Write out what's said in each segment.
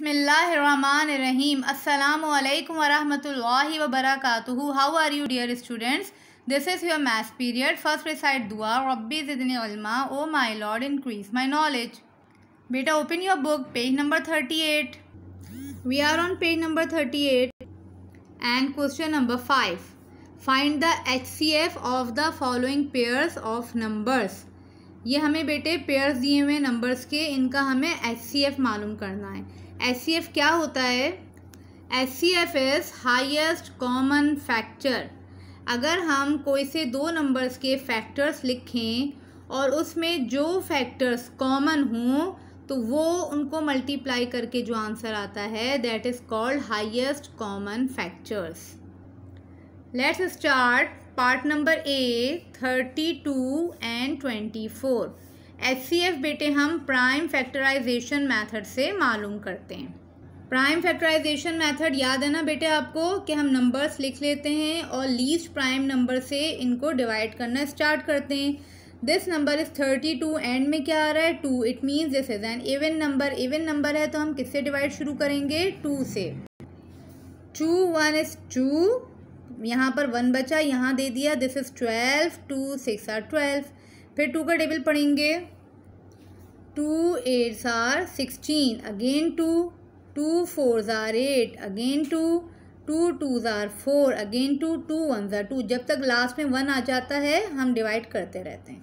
बसमीम् अल्लाम वरहि वबरक how are you dear students this is your math period first recite दुआ रब्बी जिदनिमा O my lord increase my knowledge बेटा open your book page number thirty eight we are on page number thirty eight and question number five find the H C F of the following pairs of numbers ये हमें बेटे pairs दिए हुए numbers के इनका हमें H C F मालूम करना है एस क्या होता है H C F is highest common factor अगर हम कोई से दो नंबर्स के फैक्टर्स लिखें और उसमें जो फैक्टर्स कॉमन हों तो वो उनको मल्टीप्लाई करके जो आंसर आता है that is called highest common factors let's start part number A thirty two and twenty four H बेटे हम प्राइम फैक्टराइजेशन मेथड से मालूम करते हैं प्राइम फैक्टराइजेशन मेथड याद है ना बेटे आपको कि हम नंबर्स लिख लेते हैं और लीस्ट प्राइम नंबर से इनको डिवाइड करना स्टार्ट करते हैं this number is thirty two and में क्या आ रहा है two it means this is an even number even number है तो हम किससे डिवाइड शुरू करेंगे टू से टू वन इज़ टू यहाँ पर वन बचा यहाँ दे दिया this is twelve two six are twelve फिर टू का टेबल पढ़ेंगे two eights are sixteen again two two four are eight again two two two are four again two two one are two जब तक last में one आ जाता है हम divide करते रहते हैं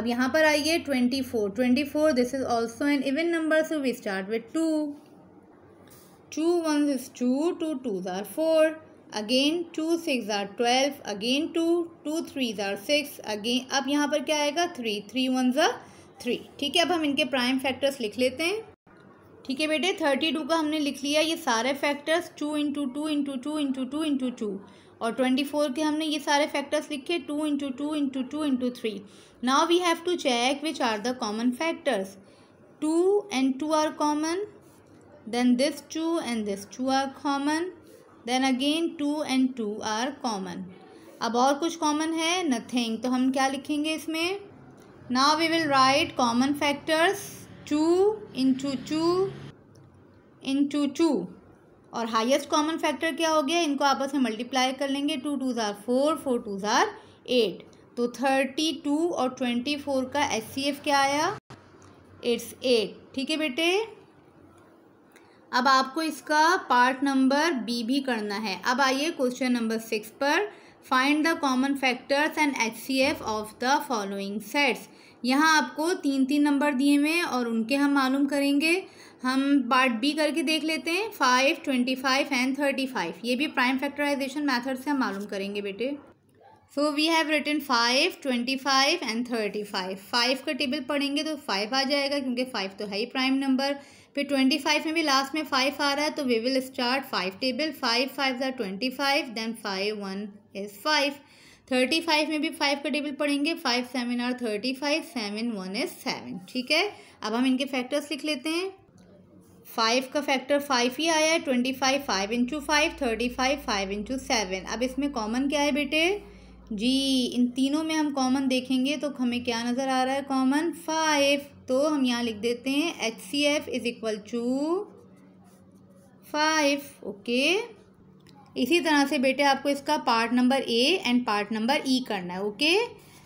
अब यहाँ पर आइए twenty four twenty four this is also an even number so we start with two two one is two two two are four again two six are twelve again two two three are six again अब यहाँ पर क्या आएगा three three one are three ठीक है अब हम इनके प्राइम फैक्टर्स लिख लेते हैं ठीक है बेटे थर्टी टू का हमने लिख लिया ये सारे factors two into two into two into two into two और ट्वेंटी फोर के हमने ये सारे फैक्टर्स लिखे two into two into two into three now we have to check which are the common factors two and two are common then this two and this two are common then again two and two are common अब और कुछ common है nothing तो हम क्या लिखेंगे इसमें now we will write common factors two into two into two और हाईएस्ट कॉमन फैक्टर क्या हो गया इनको आपस में मल्टीप्लाई कर लेंगे two two are four four two are eight तो थर्टी टू और ट्वेंटी फोर का एस क्या आया इट्स एट ठीक है बेटे अब आपको इसका पार्ट नंबर बी भी करना है अब आइए क्वेश्चन नंबर सिक्स पर find the common factors and H C F of the following sets यहाँ आपको तीन तीन नंबर दिए हुए हैं और उनके हम मालूम करेंगे हम पार्ट बी करके देख लेते हैं five twenty five and thirty five ये भी प्राइम फैक्टराइजेशन मैथड से हम मालूम करेंगे बेटे so we have written five twenty five and thirty five five का टेबल पढ़ेंगे तो फाइव आ जाएगा क्योंकि फाइव तो है ही प्राइम नंबर फिर ट्वेंटी फाइव में भी लास्ट में फाइव आ रहा है तो we will start five table five five are twenty five then five one is five thirty five में भी फाइव का टेबल पढ़ेंगे five seven are thirty five seven one is seven ठीक है अब हम इनके फैक्टर्स लिख लेते हैं फाइव का फैक्टर फाइव ही आया है twenty five five into five thirty five five into seven अब इसमें कॉमन क्या है बेटे जी इन तीनों में हम कॉमन देखेंगे तो हमें क्या नज़र आ रहा है कॉमन फाइव तो हम यहाँ लिख देते हैं H C F is equal to five okay इसी तरह से बेटे आपको इसका part number A and part number E करना है okay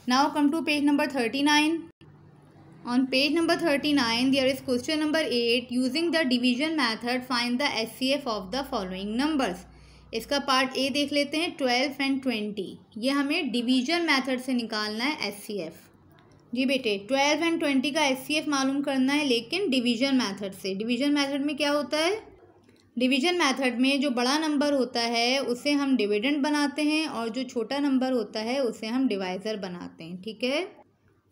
now come to page number thirty nine on page number thirty nine there is question number eight using the division method find the H C F of the following numbers इसका part A देख लेते हैं twelve and twenty ये हमें division method से निकालना है H C F जी बेटे ट्वेल्व एंड ट्वेंटी का एस मालूम करना है लेकिन डिवीजन मेथड से डिवीजन मेथड में क्या होता है डिवीजन मेथड में जो बड़ा नंबर होता है उसे हम डिविडेंड बनाते हैं और जो छोटा नंबर होता है उसे हम डिवाइज़र बनाते हैं ठीक है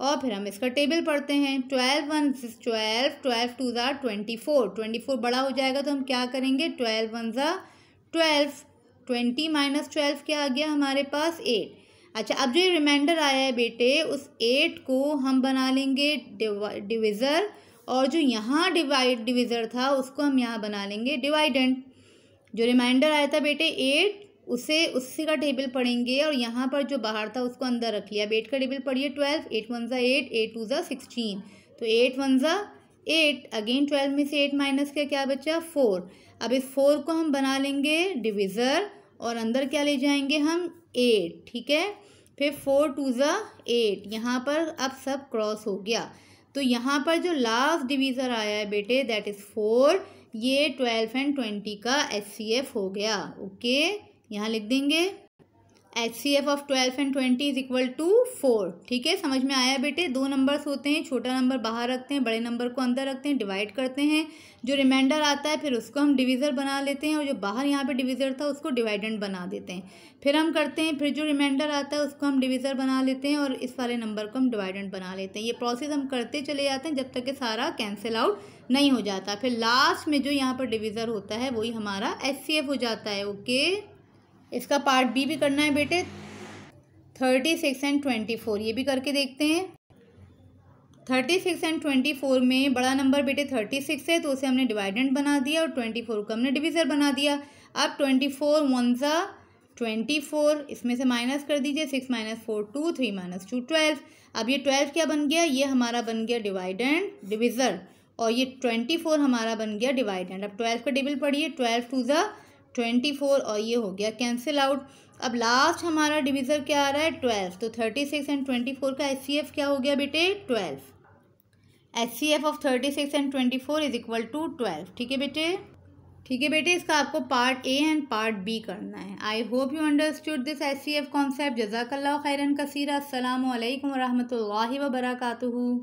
और फिर हम इसका टेबल पढ़ते हैं twelve one twelve twelve two ज़ा ट्वेंटी फोर ट्वेंटी फोर बड़ा हो जाएगा तो हम क्या करेंगे twelve one are twelve twenty minus twelve क्या आ गया हमारे पास एट अच्छा अब जो ये रिमाइंडर आया है बेटे उस एट को हम बना लेंगे डिविज़र और जो यहाँ डिवाइड डिविज़र था उसको हम यहाँ बना लेंगे डिवाइडेंट जो रिमाइंडर आया था बेटे एट उसे उसी का टेबल पढ़ेंगे और यहाँ पर जो बाहर था उसको अंदर रख लिया अब एट का टेबल पढ़िए twelve eight one are eight eight two are sixteen तो eight one are eight again twelve में से एट माइनस का क्या बचा फोर अब इस फोर को हम बना लेंगे डिविज़र और अंदर क्या ले जाएंगे हम एट ठीक है फिर फोर टू ज़ा एट यहाँ पर अब सब क्रॉस हो गया तो यहाँ पर जो लास्ट डिवीज़र आया है बेटे दैट इज़ फोर ये ट्वेल्व एंड ट्वेंटी का एच हो गया ओके यहाँ लिख देंगे H C F of twelve and twenty is equal to four ठीक है समझ में आया बेटे दो नंबर्स होते हैं छोटा नंबर बाहर रखते हैं बड़े नंबर को अंदर रखते हैं डिवाइड करते हैं जो रिमाइंडर आता है फिर उसको हम डिविजर बना लेते हैं और जो बाहर यहाँ पे डिवीज़र था उसको डिवाइडेंट बना देते हैं फिर हम करते हैं फिर जो रिमाइंडर आता है उसको हम डिविजर बना लेते हैं और इस वाले नंबर को हम डिवाइडेंट बना लेते हैं ये प्रोसेस हम करते चले जाते हैं जब तक कि सारा कैंसिल आउट नहीं हो जाता फिर लास्ट में जो यहाँ पर डिवीज़र होता है वही हमारा एच हो जाता है ओके okay? इसका पार्ट बी भी करना है बेटे thirty six and twenty four ये भी करके देखते हैं thirty six and twenty four में बड़ा नंबर बेटे थर्टी सिक्स है तो उसे हमने डिवाइडेंट बना दिया और ट्वेंटी फोर को हमने डिविज़र बना दिया अब twenty four one are twenty four इसमें से माइनस कर दीजिए six minus four two three minus two twelve अब ये ट्वेल्व क्या बन गया ये हमारा बन गया डिवाइडेंट डिविज़र और ये ट्वेंटी फोर हमारा बन गया डिवाइडेंट अब ट्वेल्व का टेबल पढ़िए ट्वेल्व टू ज़ा ट्वेंटी फोर और ये हो गया कैंसिल आउट अब लास्ट हमारा डिवीज़र क्या आ रहा है ट्वेल्व तो thirty six and twenty four का एस क्या हो गया बेटे twelve S C F of thirty six and twenty four is equal to twelve ठीक है बेटे ठीक है बेटे इसका आपको part A and part B करना है I hope you understood this S C F concept जजाकल्ला खैरन कसीरा असलम वरहमल वबरकू